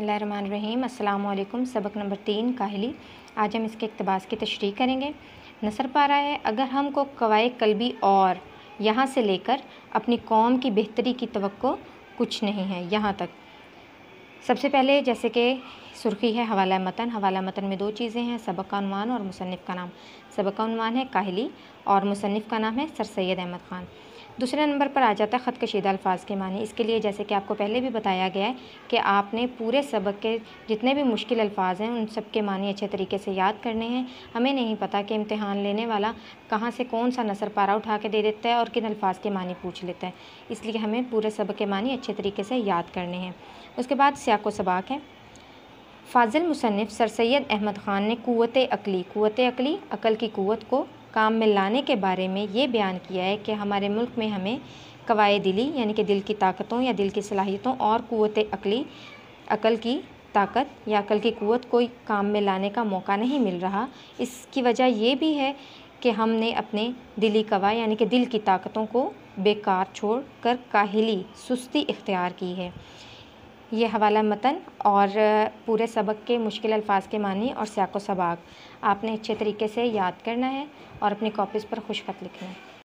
बसमीम अल्लाम सबक नंबर तीन काहली आज हम इसके इकतबास की तशरी करेंगे नसर पा रहा है अगर हमको कवाए कलबी और यहाँ से लेकर अपनी कौम की बेहतरी की तो कुछ नहीं है यहाँ तक सबसे पहले जैसे कि सुर्खी है हवाला मतन हवाला मतन में दो चीज़ें हैं सबक का अनवान और मुसनफ़ का नाम सबक का अनवान है काहली और मुसनफ़ का नाम है सर सैद अहमद ख़ान दूसरे नंबर पर आ जाता है ख़त कशीदा अल्फाज के मानी इसके लिए जैसे कि आपको पहले भी बताया गया है कि आपने पूरे सबक के जितने भी मुश्किल अल्फाज हैं उन सब के मानी अच्छे तरीके से याद करने हैं हमें नहीं पता कि इम्तहान लेने वाला कहाँ से कौन सा नसर पारा उठा के दे देता है और किन अल्फाज के मानी पूछ लेता है इसलिए हमें पूरे सबक के मानी अच्छे तरीके से याद करने हैं उसके बाद स्याको सबाक है फाजिल मुसनफ़ सर सैद अहमद ख़ान ने क़वत अकली क़वत अकली अकल की क़वत को काम में लाने के बारे में ये बयान किया है कि हमारे मुल्क में हमें कवाए दिली यानी कि दिल की ताकतों या दिल की सलाहियतों और क़वत अकली अकल की ताकत या अकल की क़वत को काम में लाने का मौका नहीं मिल रहा इसकी वजह ये भी है कि हमने अपने दिली कवा यानी कि दिल की ताकतों को बेकार छोड़ कर काहली सुस्ती इख्तियार की है ये हवाला मतन और पूरे सबक के मुश्किल अल्फाज के मानी और सियाको सबाक आपने अच्छे तरीके से याद करना है और अपनी कॉपीज़ पर खुशखत लिखना है